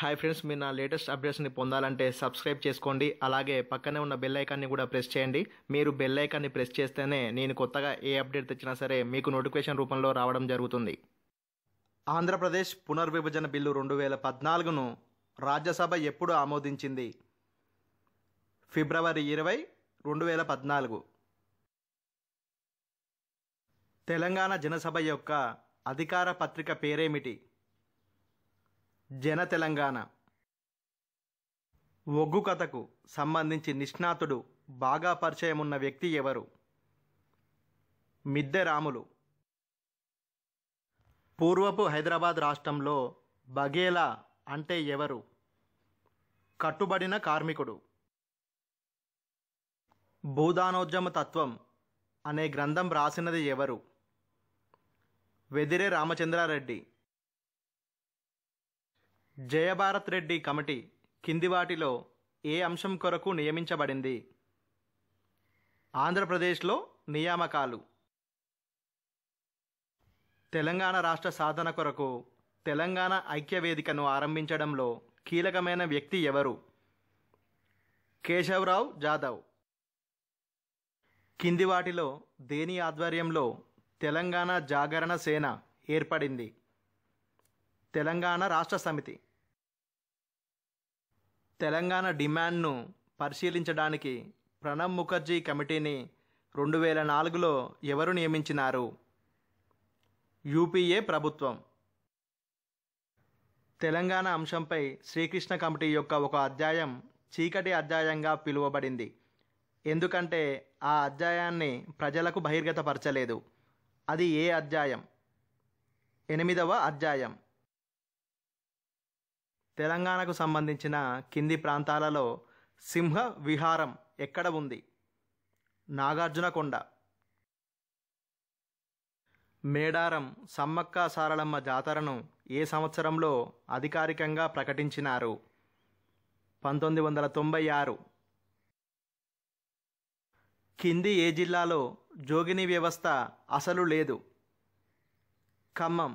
hi friends మీరు నా latest అప్డేట్స్ని పొందాలంటే సబ్స్క్రైబ్ చేసుకోండి అలాగే పక్కనే ఉన్న బెల్ ఐకాన్ని కూడా ప్రెస్ చేయండి మీరు బెల్ ఐకాన్ని ప్రెస్ చేస్తేనే నేను కొత్తగా ఏ అప్డేట్ తెచ్చినా సరే మీకు నోటిఫికేషన్ రూపంలో రావడం జరుగుతుంది ఆంధ్రప్రదేశ్ పునర్విభజన బిల్లు రెండు వేల పద్నాలుగును రాజ్యసభ ఎప్పుడు ఆమోదించింది ఫిబ్రవరి ఇరవై రెండు వేల పద్నాలుగు తెలంగాణ జనసభ యొక్క అధికార పత్రిక పేరేమిటి జన తెలంగాణ ఒగ్గు కథకు సంబంధించి నిష్ణాతుడు బాగా పరిచయం ఉన్న వ్యక్తి ఎవరు మిద్దె రాములు పూర్వపు హైదరాబాద్ రాష్ట్రంలో బగేలా అంటే ఎవరు కట్టుబడిన కార్మికుడు భూదానోద్యమ తత్వం అనే గ్రంథం రాసినది ఎవరు వెదిరే రామచంద్రారెడ్డి జయభారత్ రెడ్డి కమిటీ కింది వాటిలో ఏ అంశం కొరకు నియమించబడింది ఆంధ్రప్రదేశ్లో నియామకాలు తెలంగాణ రాష్ట్ర సాధన కొరకు తెలంగాణ ఐక్యవేదికను ఆరంభించడంలో కీలకమైన వ్యక్తి ఎవరు కేశవరావు జాదవ్ కింది వాటిలో దేని ఆధ్వర్యంలో తెలంగాణ జాగరణ సేన ఏర్పడింది తెలంగాణ రాష్ట్ర సమితి తెలంగాణ డిమాండ్ను పరిశీలించడానికి ప్రణబ్ ముఖర్జీ కమిటీని రెండు వేల నాలుగులో ఎవరు నియమించినారు యూపీఏ ప్రభుత్వం తెలంగాణ అంశంపై శ్రీకృష్ణ కమిటీ యొక్క ఒక అధ్యాయం చీకటి అధ్యాయంగా పిలువబడింది ఎందుకంటే ఆ అధ్యాయాన్ని ప్రజలకు బహిర్గతపరచలేదు అది ఏ అధ్యాయం ఎనిమిదవ అధ్యాయం తెలంగాణకు సంబంధించిన కింది ప్రాంతాలలో సింహ విహారం ఎక్కడ ఉంది నాగార్జునకొండ మేడారం సమ్మక్క సారలమ్మ జాతరను ఏ సంవత్సరంలో అధికారికంగా ప్రకటించినారు పంతొమ్మిది వందల తొంభై ఆరు కింది ఏ జిల్లాలో జోగిని వ్యవస్థ అసలు లేదు ఖమ్మం